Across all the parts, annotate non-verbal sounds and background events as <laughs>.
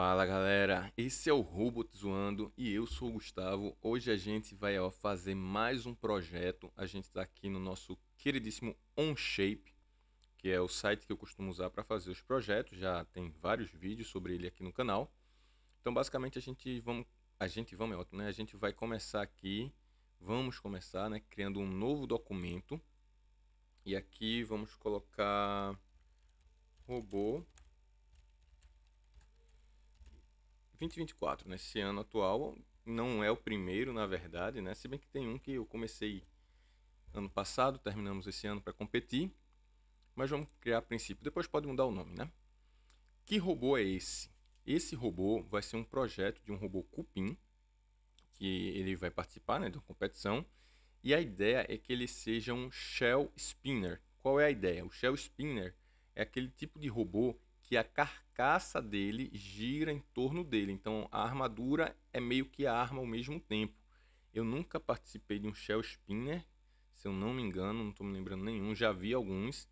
Fala galera, esse é o Robot Zoando e eu sou o Gustavo. Hoje a gente vai ó, fazer mais um projeto. A gente está aqui no nosso queridíssimo OnShape, que é o site que eu costumo usar para fazer os projetos. Já tem vários vídeos sobre ele aqui no canal. Então basicamente a gente vamos, a gente vamos é ótimo, né? A gente vai começar aqui, vamos começar, né? Criando um novo documento e aqui vamos colocar robô 2024, nesse né? ano atual, não é o primeiro, na verdade, né? Se bem que tem um que eu comecei ano passado, terminamos esse ano para competir, mas vamos criar a princípio. Depois pode mudar o nome, né? Que robô é esse? Esse robô vai ser um projeto de um robô cupim, que ele vai participar né, de uma competição, e a ideia é que ele seja um shell spinner. Qual é a ideia? O shell spinner é aquele tipo de robô que a carcaça dele gira em torno dele. Então a armadura é meio que a arma ao mesmo tempo. Eu nunca participei de um shell spinner, se eu não me engano, não estou me lembrando nenhum, já vi alguns.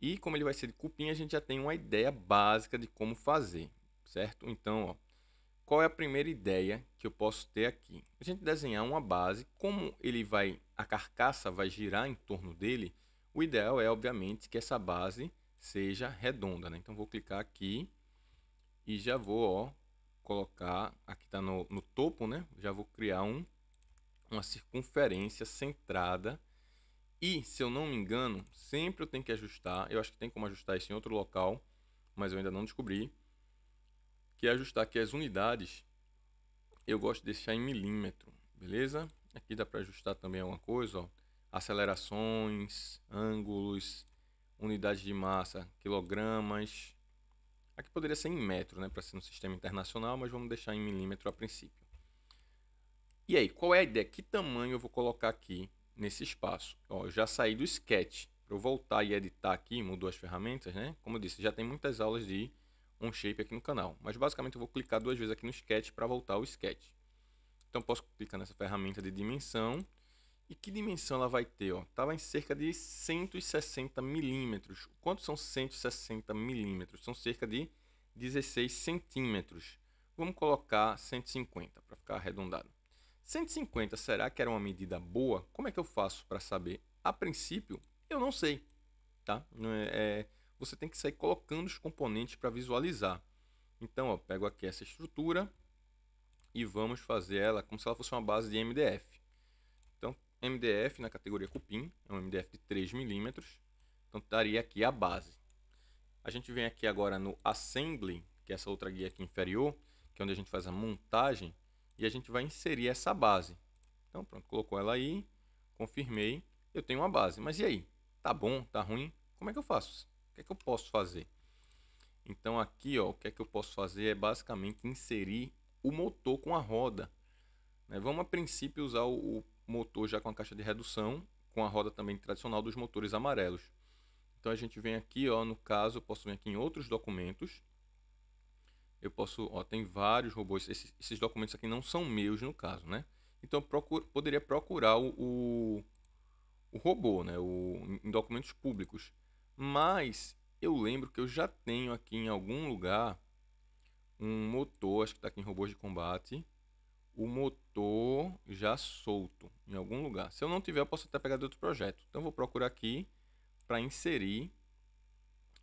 E como ele vai ser de cupim, a gente já tem uma ideia básica de como fazer, certo? Então, ó, qual é a primeira ideia que eu posso ter aqui? A gente desenhar uma base, como ele vai, a carcaça vai girar em torno dele, o ideal é, obviamente, que essa base seja redonda, né? Então vou clicar aqui e já vou, ó, colocar, aqui está no, no topo, né? Já vou criar um, uma circunferência centrada e, se eu não me engano, sempre eu tenho que ajustar, eu acho que tem como ajustar isso em outro local, mas eu ainda não descobri, que é ajustar aqui as unidades, eu gosto de deixar em milímetro, beleza? Aqui dá para ajustar também alguma coisa, ó, acelerações, ângulos, unidades de massa, quilogramas. Aqui poderia ser em metro, né, para ser um sistema internacional, mas vamos deixar em milímetro a princípio. E aí, qual é a ideia? Que tamanho eu vou colocar aqui nesse espaço? Ó, eu já saí do sketch. Para eu voltar e editar aqui, mudou as ferramentas, né? Como eu disse, já tem muitas aulas de um shape aqui no canal. Mas basicamente eu vou clicar duas vezes aqui no sketch para voltar ao sketch. Então posso clicar nessa ferramenta de dimensão e que dimensão ela vai ter? Estava tá em cerca de 160 milímetros. Quanto são 160 milímetros? São cerca de 16 centímetros. Vamos colocar 150 para ficar arredondado. 150 será que era uma medida boa? Como é que eu faço para saber? A princípio, eu não sei. Tá? É, é, você tem que sair colocando os componentes para visualizar. Então, eu pego aqui essa estrutura e vamos fazer ela como se ela fosse uma base de MDF. MDF na categoria cupim, é um MDF de 3mm, então estaria aqui a base. A gente vem aqui agora no assembly, que é essa outra guia aqui inferior, que é onde a gente faz a montagem, e a gente vai inserir essa base. Então pronto, colocou ela aí, confirmei, eu tenho uma base. Mas e aí? Tá bom? Tá ruim? Como é que eu faço? O que é que eu posso fazer? Então aqui, ó, o que é que eu posso fazer é basicamente inserir o motor com a roda. Né? Vamos a princípio usar o motor já com a caixa de redução, com a roda também tradicional dos motores amarelos. Então a gente vem aqui, ó, no caso, eu posso vir aqui em outros documentos. Eu posso, ó, tem vários robôs. Esses, esses documentos aqui não são meus no caso, né? Então eu procuro, poderia procurar o, o, o robô, né? O, em documentos públicos. Mas eu lembro que eu já tenho aqui em algum lugar um motor, acho que está aqui em robôs de combate o motor já solto em algum lugar. Se eu não tiver, eu posso até pegar de outro projeto. Então, vou procurar aqui para inserir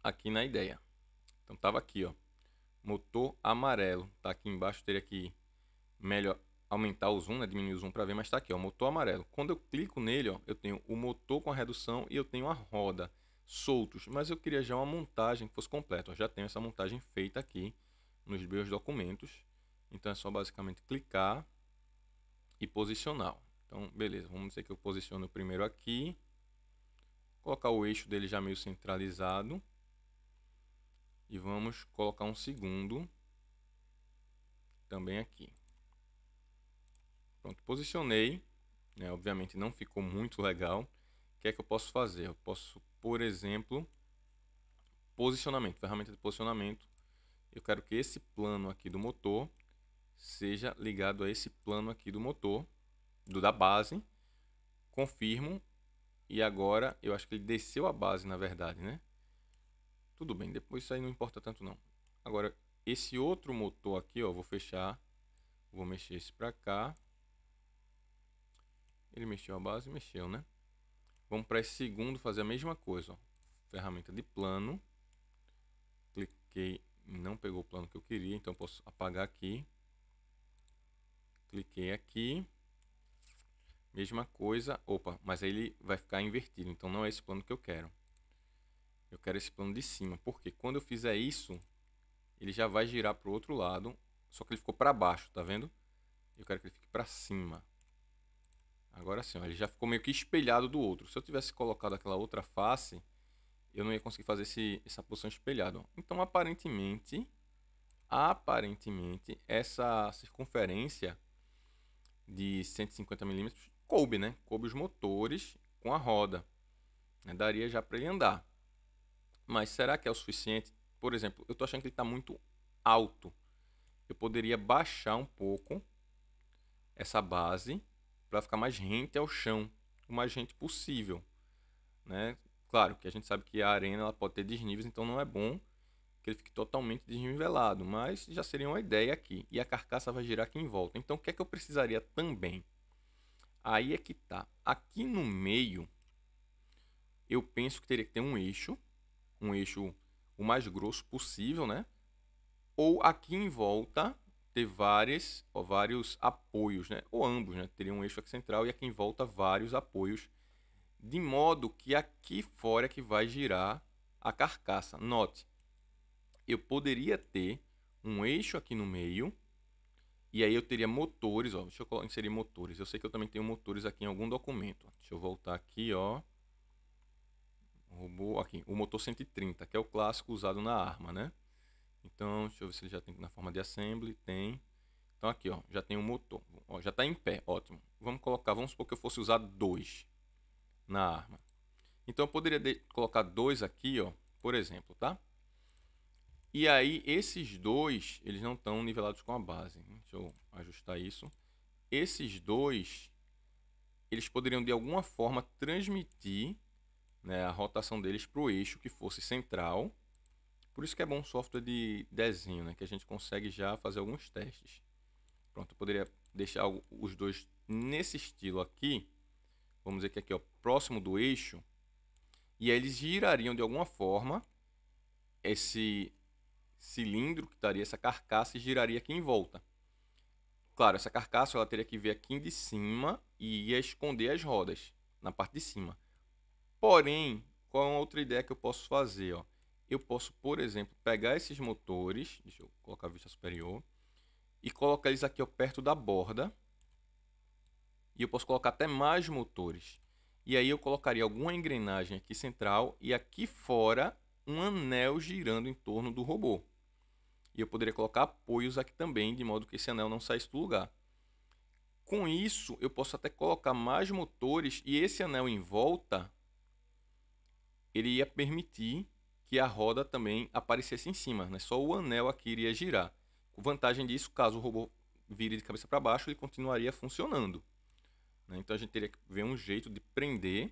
aqui na ideia. Então, estava aqui, ó, motor amarelo. Está aqui embaixo, teria que melhor aumentar o zoom, né, diminuir o zoom para ver, mas está aqui, ó, motor amarelo. Quando eu clico nele, ó, eu tenho o motor com a redução e eu tenho a roda soltos, mas eu queria já uma montagem que fosse completa. Eu já tenho essa montagem feita aqui nos meus documentos. Então é só basicamente clicar e posicionar. Então, beleza, vamos dizer que eu posiciono o primeiro aqui. Colocar o eixo dele já meio centralizado. E vamos colocar um segundo também aqui. Pronto, posicionei. Né? Obviamente não ficou muito legal. O que é que eu posso fazer? Eu posso, por exemplo, posicionamento, ferramenta de posicionamento. Eu quero que esse plano aqui do motor seja ligado a esse plano aqui do motor, do da base. Confirmo. E agora, eu acho que ele desceu a base, na verdade, né? Tudo bem, depois isso aí não importa tanto não. Agora, esse outro motor aqui, ó, vou fechar. Vou mexer esse pra cá. Ele mexeu a base, mexeu, né? Vamos para esse segundo fazer a mesma coisa, ó. Ferramenta de plano. Cliquei, não pegou o plano que eu queria, então eu posso apagar aqui. Cliquei aqui. Mesma coisa. Opa, mas aí ele vai ficar invertido. Então não é esse plano que eu quero. Eu quero esse plano de cima. Porque quando eu fizer isso, ele já vai girar para o outro lado. Só que ele ficou para baixo, tá vendo? Eu quero que ele fique para cima. Agora sim, ó, ele já ficou meio que espelhado do outro. Se eu tivesse colocado aquela outra face, eu não ia conseguir fazer esse, essa posição espelhada. Então, aparentemente, aparentemente, essa circunferência de 150mm, coube, né? Coube os motores com a roda. Né? Daria já para ele andar. Mas será que é o suficiente? Por exemplo, eu estou achando que ele está muito alto. Eu poderia baixar um pouco essa base para ficar mais rente ao chão, o mais rente possível, né? Claro que a gente sabe que a arena ela pode ter desníveis, então não é bom que ele fique totalmente desnivelado, mas já seria uma ideia aqui. E a carcaça vai girar aqui em volta. Então, o que é que eu precisaria também? Aí é que tá. Aqui no meio, eu penso que teria que ter um eixo, um eixo o mais grosso possível, né? Ou aqui em volta ter várias, ó, vários apoios, né? Ou ambos, né? Teria um eixo aqui central e aqui em volta vários apoios, de modo que aqui fora é que vai girar a carcaça. Note, eu poderia ter um eixo aqui no meio. E aí eu teria motores, ó. Deixa eu inserir motores. Eu sei que eu também tenho motores aqui em algum documento. Deixa eu voltar aqui, ó. Robô, aqui, o motor 130, que é o clássico usado na arma, né? Então, deixa eu ver se ele já tem na forma de assembly, tem. Então aqui, ó, já tem um motor. Ó, já está em pé, ótimo. Vamos colocar, vamos supor que eu fosse usar dois na arma. Então eu poderia colocar dois aqui, ó, por exemplo, tá? E aí, esses dois, eles não estão nivelados com a base. Deixa eu ajustar isso. Esses dois, eles poderiam de alguma forma transmitir né, a rotação deles para o eixo que fosse central. Por isso que é bom software de desenho, né, que a gente consegue já fazer alguns testes. Pronto, eu poderia deixar os dois nesse estilo aqui. Vamos dizer que aqui, ó, próximo do eixo. E aí eles girariam de alguma forma esse, cilindro que daria essa carcaça e giraria aqui em volta. Claro, essa carcaça ela teria que ver aqui de cima e ia esconder as rodas na parte de cima. Porém, qual é uma outra ideia que eu posso fazer? Ó? Eu posso, por exemplo, pegar esses motores, deixa eu colocar a vista superior, e colocar eles aqui ó, perto da borda. E eu posso colocar até mais motores. E aí eu colocaria alguma engrenagem aqui central e aqui fora um anel girando em torno do robô. E eu poderia colocar apoios aqui também, de modo que esse anel não saísse do lugar. Com isso, eu posso até colocar mais motores e esse anel em volta, ele ia permitir que a roda também aparecesse em cima, né? Só o anel aqui iria girar. Com vantagem disso, caso o robô vire de cabeça para baixo, ele continuaria funcionando. Né? Então a gente teria que ver um jeito de prender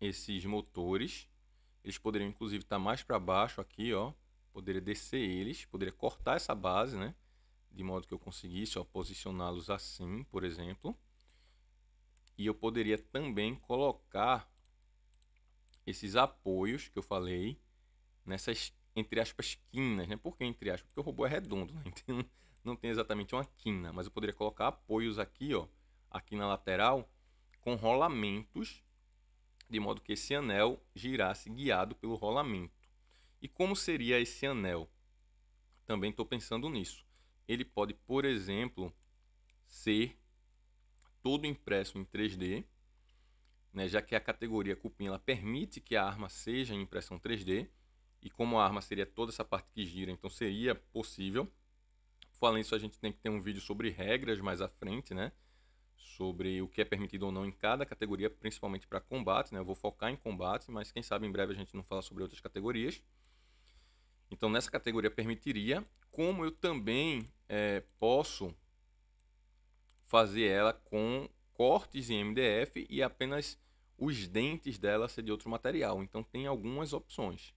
esses motores eles poderiam, inclusive, estar tá mais para baixo aqui, ó. Poderia descer eles, poderia cortar essa base, né? De modo que eu conseguisse posicioná-los assim, por exemplo. E eu poderia também colocar esses apoios que eu falei nessas, entre aspas, quinas, né? Por que entre aspas? Porque o robô é redondo, né? <laughs> Então, não tem exatamente uma quina, mas eu poderia colocar apoios aqui, ó, aqui na lateral, com rolamentos de modo que esse anel girasse guiado pelo rolamento. E como seria esse anel? Também estou pensando nisso. Ele pode, por exemplo, ser todo impresso em 3D, né, já que a categoria cupim ela permite que a arma seja em impressão 3D, e como a arma seria toda essa parte que gira, então seria possível. Falando isso, a gente tem que ter um vídeo sobre regras mais à frente, né? sobre o que é permitido ou não em cada categoria, principalmente para combate. Né? Eu vou focar em combate, mas quem sabe em breve a gente não fala sobre outras categorias. Então, nessa categoria permitiria, como eu também é, posso fazer ela com cortes em MDF e apenas os dentes dela ser de outro material. Então, tem algumas opções,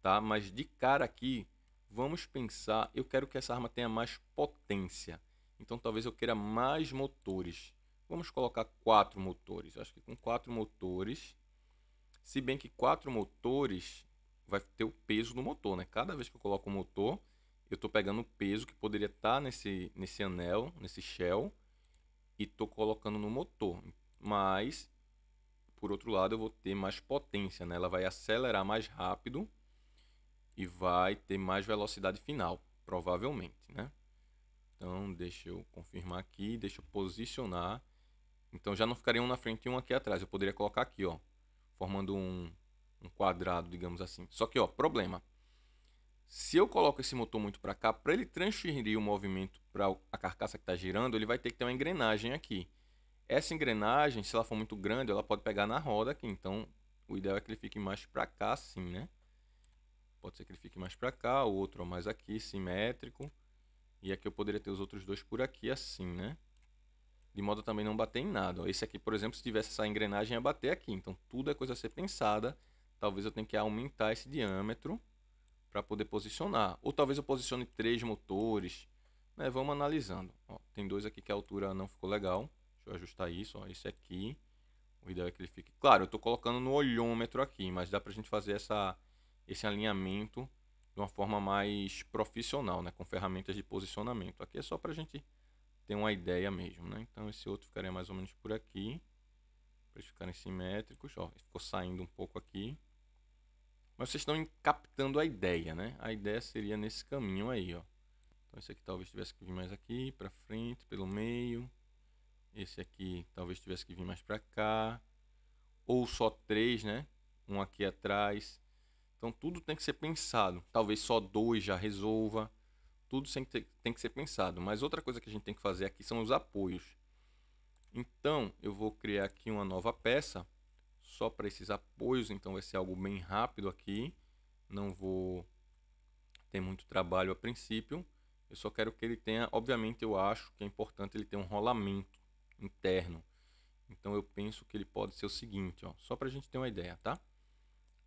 tá? Mas de cara aqui, vamos pensar, eu quero que essa arma tenha mais potência. Então, talvez eu queira mais motores. Vamos colocar quatro motores. Acho que com quatro motores, se bem que quatro motores vai ter o peso do motor, né? Cada vez que eu coloco o motor, eu estou pegando o peso que poderia estar tá nesse, nesse anel, nesse shell, e estou colocando no motor. Mas, por outro lado, eu vou ter mais potência, né? Ela vai acelerar mais rápido e vai ter mais velocidade final, provavelmente, né? Então, deixa eu confirmar aqui, deixa eu posicionar então já não ficaria um na frente e um aqui atrás. Eu poderia colocar aqui, ó, formando um, um quadrado, digamos assim. Só que, ó, problema. Se eu coloco esse motor muito para cá, para ele transferir o movimento para a carcaça que está girando, ele vai ter que ter uma engrenagem aqui. Essa engrenagem, se ela for muito grande, ela pode pegar na roda aqui. Então, o ideal é que ele fique mais para cá, assim, né? Pode ser que ele fique mais para cá, o outro mais aqui, simétrico. E aqui eu poderia ter os outros dois por aqui, assim, né? de modo a também não bater em nada. Esse aqui, por exemplo, se tivesse essa engrenagem, ia bater aqui. Então tudo é coisa a ser pensada. Talvez eu tenha que aumentar esse diâmetro para poder posicionar. Ou talvez eu posicione três motores. Né? Vamos analisando. Ó, tem dois aqui que a altura não ficou legal. Deixa eu ajustar isso. Ó, esse aqui. O ideal é que ele fique... Claro, eu estou colocando no olhômetro aqui, mas dá para a gente fazer essa, esse alinhamento de uma forma mais profissional, né? com ferramentas de posicionamento. Aqui é só para a gente ter uma ideia mesmo, né? Então esse outro ficaria mais ou menos por aqui, para eles ficarem simétricos, ó, ficou saindo um pouco aqui. Mas vocês estão captando a ideia, né? A ideia seria nesse caminho aí, ó. Então esse aqui talvez tivesse que vir mais aqui, para frente, pelo meio. Esse aqui talvez tivesse que vir mais para cá. Ou só três, né? Um aqui atrás. Então tudo tem que ser pensado. Talvez só dois já resolva tudo tem que, ter, tem que ser pensado. Mas outra coisa que a gente tem que fazer aqui são os apoios. Então, eu vou criar aqui uma nova peça só para esses apoios, então vai ser algo bem rápido aqui. Não vou ter muito trabalho a princípio. Eu só quero que ele tenha, obviamente eu acho que é importante ele ter um rolamento interno. Então eu penso que ele pode ser o seguinte, ó, só para a gente ter uma ideia, tá?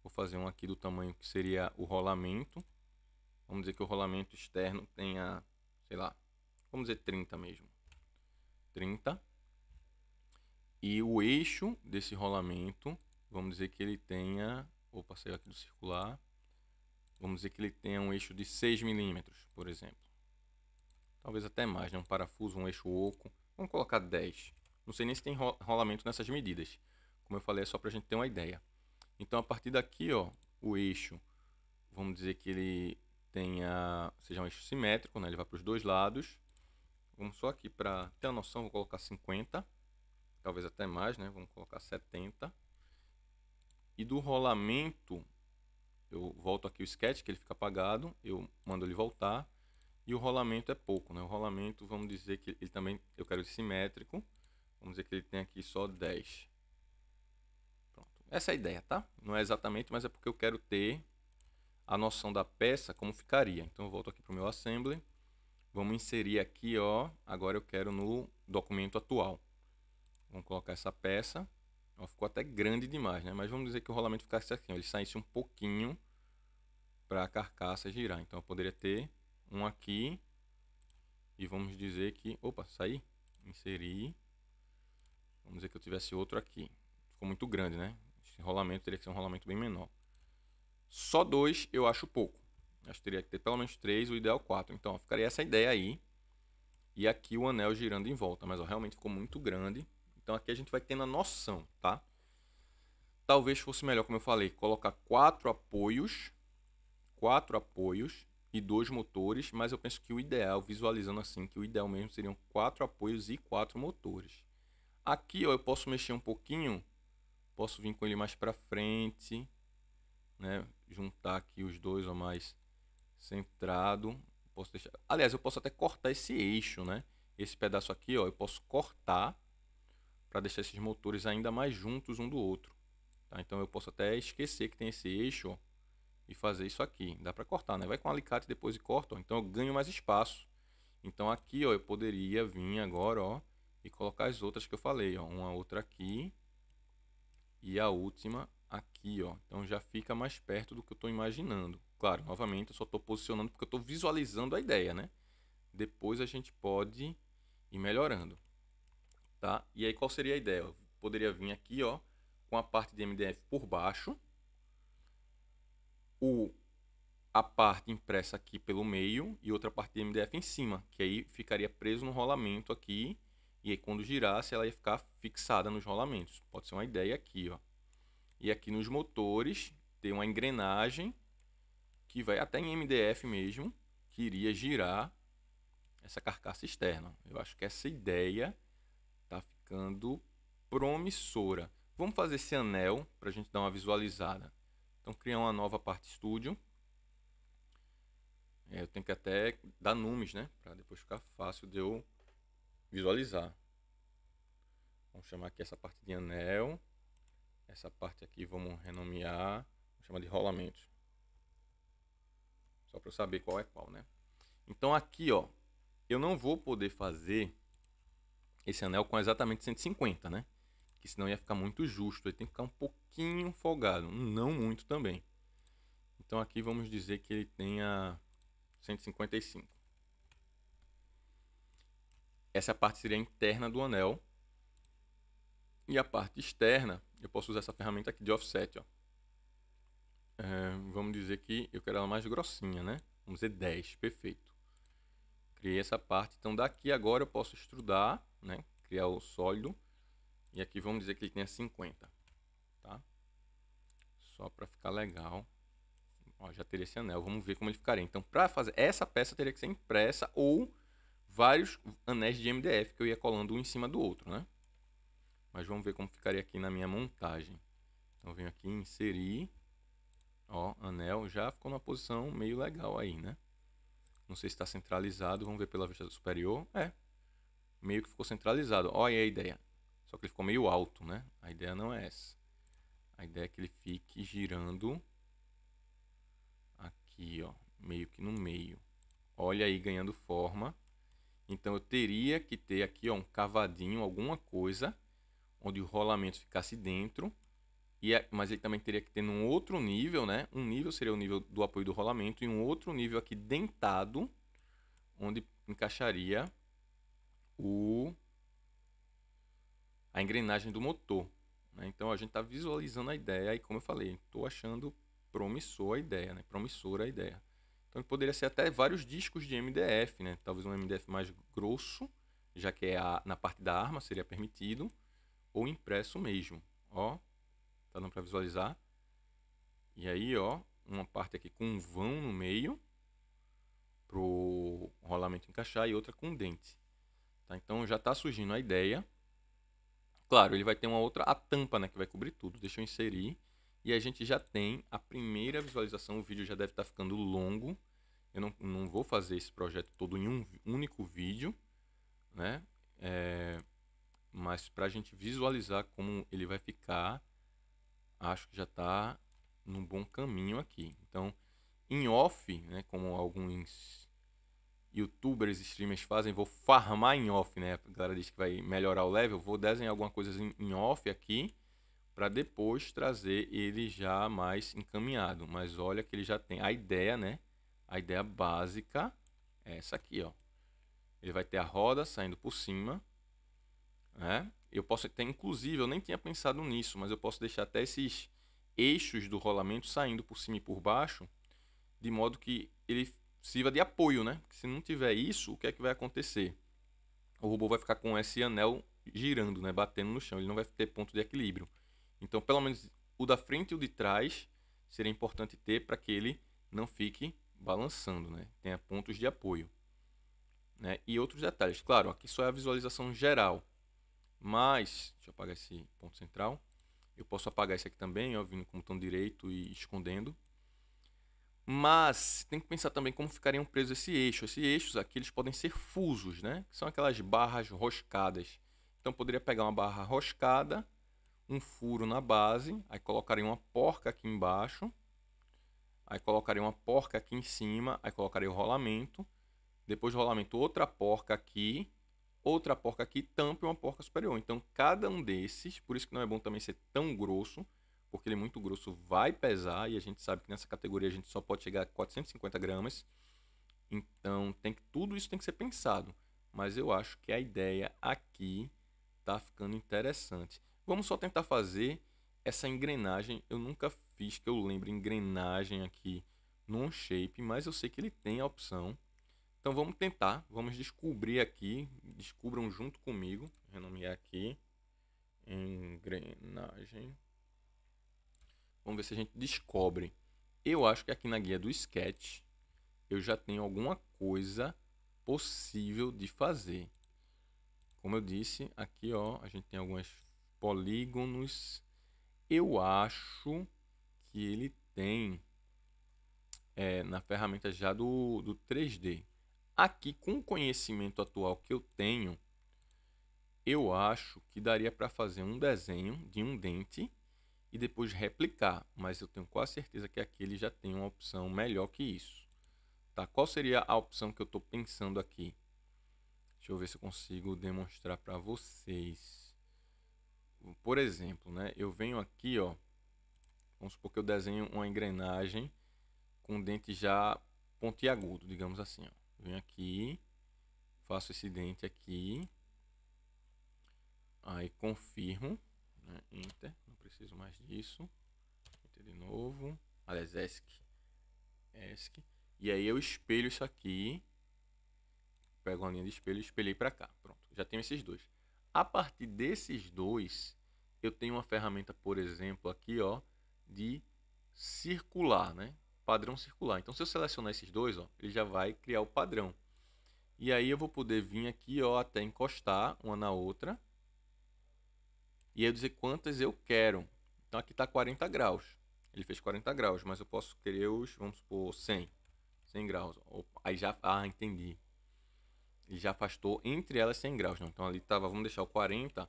Vou fazer um aqui do tamanho que seria o rolamento. Vamos dizer que o rolamento externo tenha, sei lá, vamos dizer 30 mesmo. 30. E o eixo desse rolamento, vamos dizer que ele tenha, opa, saiu aqui do circular. Vamos dizer que ele tenha um eixo de 6 milímetros, por exemplo. Talvez até mais, né? Um parafuso, um eixo oco. Vamos colocar 10. Não sei nem se tem rolamento nessas medidas. Como eu falei, é só para a gente ter uma ideia. Então, a partir daqui, ó, o eixo, vamos dizer que ele tenha, seja um eixo simétrico, né? ele vai para os dois lados. Vamos só aqui para ter a noção, vou colocar 50, talvez até mais, né? Vamos colocar 70. E do rolamento, eu volto aqui o sketch, que ele fica apagado, eu mando ele voltar. E o rolamento é pouco, né? O rolamento, vamos dizer que ele também, eu quero ele simétrico. Vamos dizer que ele tem aqui só 10. Pronto. Essa é a ideia, tá? Não é exatamente, mas é porque eu quero ter a noção da peça, como ficaria. Então eu volto aqui para o meu assembly. Vamos inserir aqui, ó. Agora eu quero no documento atual. Vamos colocar essa peça. Ó, ficou até grande demais, né? Mas vamos dizer que o rolamento ficasse assim. Ele saísse um pouquinho para a carcaça girar. Então eu poderia ter um aqui. E vamos dizer que... Opa, saí. Inserir. Vamos dizer que eu tivesse outro aqui. Ficou muito grande, né? Esse rolamento teria que ser um rolamento bem menor. Só dois eu acho pouco. Acho que teria que ter pelo menos três, o ideal quatro. Então, ó, ficaria essa ideia aí. E aqui o anel girando em volta. Mas ó, realmente ficou muito grande. Então aqui a gente vai tendo a noção, tá? Talvez fosse melhor, como eu falei, colocar quatro apoios. Quatro apoios e dois motores. Mas eu penso que o ideal, visualizando assim, que o ideal mesmo seriam quatro apoios e quatro motores. Aqui ó, eu posso mexer um pouquinho. Posso vir com ele mais para frente. Né? juntar aqui os dois ou mais centrado. Posso deixar... Aliás, eu posso até cortar esse eixo, né? Esse pedaço aqui, ó, eu posso cortar para deixar esses motores ainda mais juntos um do outro. Tá? Então eu posso até esquecer que tem esse eixo ó, e fazer isso aqui. Dá para cortar, né? Vai com alicate depois e corta, então eu ganho mais espaço. Então aqui ó, eu poderia vir agora ó, e colocar as outras que eu falei. Ó. Uma outra aqui e a última aqui, ó. Então já fica mais perto do que eu estou imaginando. Claro, novamente, eu só estou posicionando porque eu estou visualizando a ideia, né? Depois a gente pode ir melhorando, tá? E aí qual seria a ideia? Eu poderia vir aqui, ó, com a parte de MDF por baixo, o a parte impressa aqui pelo meio e outra parte de MDF em cima, que aí ficaria preso no rolamento aqui, e aí quando girasse ela ia ficar fixada nos rolamentos. Pode ser uma ideia aqui, ó. E aqui nos motores tem uma engrenagem que vai até em MDF mesmo, que iria girar essa carcaça externa. Eu acho que essa ideia está ficando promissora. Vamos fazer esse anel para a gente dar uma visualizada. Então criar uma nova parte estúdio. É, eu tenho que até dar nomes, né? Para depois ficar fácil de eu visualizar. Vamos chamar aqui essa parte de anel essa parte aqui vamos renomear, vamos chamar de rolamento Só para eu saber qual é qual, né? Então aqui, ó, eu não vou poder fazer esse anel com exatamente 150, né? Que senão ia ficar muito justo, ele tem que ficar um pouquinho folgado, não muito também. Então aqui vamos dizer que ele tenha 155. Essa parte seria interna do anel. E a parte externa eu posso usar essa ferramenta aqui de offset, ó. É, vamos dizer que eu quero ela mais grossinha, né? Vamos dizer 10, perfeito. Criei essa parte, então daqui agora eu posso extrudar, né? Criar o sólido. E aqui vamos dizer que ele tenha 50, tá? Só para ficar legal. Ó, já teria esse anel, vamos ver como ele ficaria. Então, para fazer essa peça teria que ser impressa ou vários anéis de MDF que eu ia colando um em cima do outro, né? Mas vamos ver como ficaria aqui na minha montagem. Então venho aqui inserir. Ó, anel já ficou numa posição meio legal aí, né? Não sei se está centralizado, vamos ver pela vista superior. É, meio que ficou centralizado. Olha a ideia. Só que ele ficou meio alto, né? A ideia não é essa. A ideia é que ele fique girando aqui, ó, meio que no meio. Olha aí ganhando forma. Então eu teria que ter aqui, ó, um cavadinho, alguma coisa onde o rolamento ficasse dentro, e a, é, mas ele também teria que ter num outro nível, né? Um nível seria o nível do apoio do rolamento e um outro nível aqui dentado, onde encaixaria o a engrenagem do motor. Né? Então a gente está visualizando a ideia e como eu falei, estou achando promissor a ideia, né? Promissora a ideia. Então poderia ser até vários discos de MDF, né? Talvez um MDF mais grosso, já que é a, na parte da arma seria permitido ou impresso mesmo. Ó, tá dando para visualizar? E aí, ó, uma parte aqui com um vão no meio pro rolamento encaixar e outra com dente. Tá? Então já está surgindo a ideia. Claro, ele vai ter uma outra a tampa, né, que vai cobrir tudo. Deixa eu inserir e a gente já tem a primeira visualização. O vídeo já deve estar tá ficando longo. Eu não, não vou fazer esse projeto todo em um único vídeo, né? É, mas para a gente visualizar como ele vai ficar, acho que já está num bom caminho aqui. Então, em off, né, como alguns youtubers, streamers fazem, vou farmar em off, né? A galera diz que vai melhorar o level, vou desenhar alguma coisa em off aqui para depois trazer ele já mais encaminhado. Mas olha que ele já tem a ideia, né? A ideia básica é essa aqui, ó. Ele vai ter a roda saindo por cima, né? Eu posso até, inclusive, eu nem tinha pensado nisso, mas eu posso deixar até esses eixos do rolamento saindo por cima e por baixo, de modo que ele sirva de apoio, né? se não tiver isso, o que é que vai acontecer? O robô vai ficar com esse anel girando, né? Batendo no chão, ele não vai ter ponto de equilíbrio. Então, pelo menos o da frente e o de trás seria importante ter para que ele não fique balançando, né? Tenha pontos de apoio. Né? E outros detalhes. Claro, aqui só é a visualização geral. Mas, deixa eu apagar esse ponto central. Eu posso apagar esse aqui também, ó, vindo com o botão direito e escondendo. Mas tem que pensar também como ficariam presos esse eixo. Esses eixos aqui eles podem ser fusos, né? Que são aquelas barras roscadas. Então poderia pegar uma barra roscada, um furo na base, aí colocaria uma porca aqui embaixo, aí colocaria uma porca aqui em cima, aí colocaria o rolamento, depois do rolamento outra porca aqui, outra porca aqui tampa uma porca superior. Então, cada um desses, por isso que não é bom também ser tão grosso, porque ele é muito grosso, vai pesar, e a gente sabe que nessa categoria a gente só pode chegar a 450 gramas. Então, tem que, tudo isso tem que ser pensado. Mas eu acho que a ideia aqui tá ficando interessante. Vamos só tentar fazer essa engrenagem. Eu nunca fiz, que eu lembro, engrenagem aqui no shape, mas eu sei que ele tem a opção então vamos tentar, vamos descobrir aqui, descubram junto comigo, renomear é aqui, engrenagem. Vamos ver se a gente descobre. Eu acho que aqui na guia do Sketch eu já tenho alguma coisa possível de fazer. Como eu disse, aqui ó, a gente tem alguns polígonos. Eu acho que ele tem é, na ferramenta já do, do 3D. Aqui, com o conhecimento atual que eu tenho, eu acho que daria para fazer um desenho de um dente e depois replicar, mas eu tenho quase certeza que aqui ele já tem uma opção melhor que isso. Tá? Qual seria a opção que eu estou pensando aqui? Deixa eu ver se eu consigo demonstrar para vocês. Por exemplo, né, eu venho aqui, ó, vamos supor que eu desenho uma engrenagem com dente já pontiagudo, digamos assim. Ó. Venho aqui, faço esse dente aqui. Aí confirmo, né? Enter, não preciso mais disso. Enter de novo. Aliás, ESC. ESC. E aí eu espelho isso aqui. Pego a linha de espelho e espelhei para cá. Pronto, já tenho esses dois. A partir desses dois, eu tenho uma ferramenta, por exemplo, aqui, ó, de circular, né? padrão circular. Então, se eu selecionar esses dois, ó, ele já vai criar o padrão. E aí eu vou poder vir aqui ó, até encostar uma na outra. E eu dizer quantas eu quero. Então aqui está 40 graus. Ele fez 40 graus, mas eu posso querer os, vamos supor, 100. 100 graus. Opa, aí já, ah, entendi. Ele já afastou entre elas 100 graus. Não. Então ali estava, vamos deixar o 40.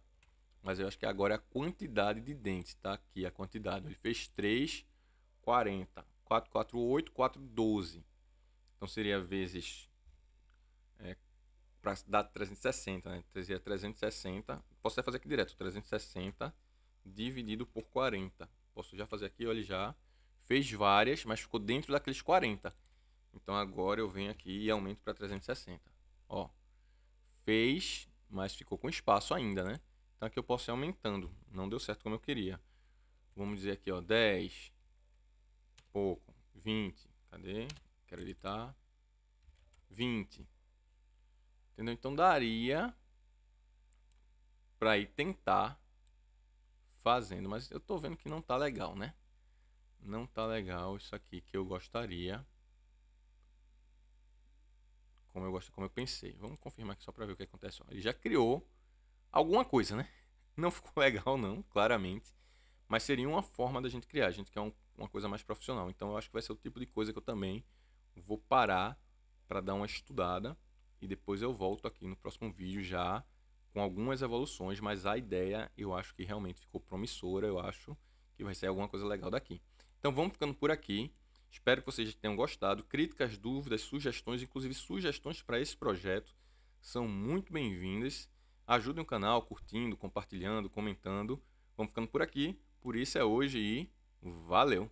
Mas eu acho que agora é a quantidade de dentes, tá? Aqui a quantidade. Ele fez 3, 40. 448, 412. Então seria vezes é, para dar 360, né? Seria 360. Posso até fazer aqui direto, 360 dividido por 40. Posso já fazer aqui, olha já. Fez várias, mas ficou dentro daqueles 40. Então agora eu venho aqui e aumento para 360. Ó, fez, mas ficou com espaço ainda, né? Então aqui eu posso ir aumentando. Não deu certo como eu queria. Vamos dizer aqui, ó, 10, pouco. 20. Cadê? Quero editar. 20. Entendeu? Então daria para ir tentar fazendo, mas eu tô vendo que não tá legal, né? Não tá legal isso aqui que eu gostaria. Como eu gosto, como eu pensei. Vamos confirmar aqui só para ver o que acontece. Ele já criou alguma coisa, né? <laughs> Não ficou legal não, claramente, mas seria uma forma da gente criar. A gente quer um uma coisa mais profissional. Então eu acho que vai ser o tipo de coisa que eu também vou parar para dar uma estudada e depois eu volto aqui no próximo vídeo já com algumas evoluções, mas a ideia eu acho que realmente ficou promissora, eu acho que vai ser alguma coisa legal daqui. Então vamos ficando por aqui. Espero que vocês tenham gostado. Críticas, dúvidas, sugestões, inclusive sugestões para esse projeto são muito bem-vindas. Ajudem o canal curtindo, compartilhando, comentando. Vamos ficando por aqui. Por isso é hoje e Valeu!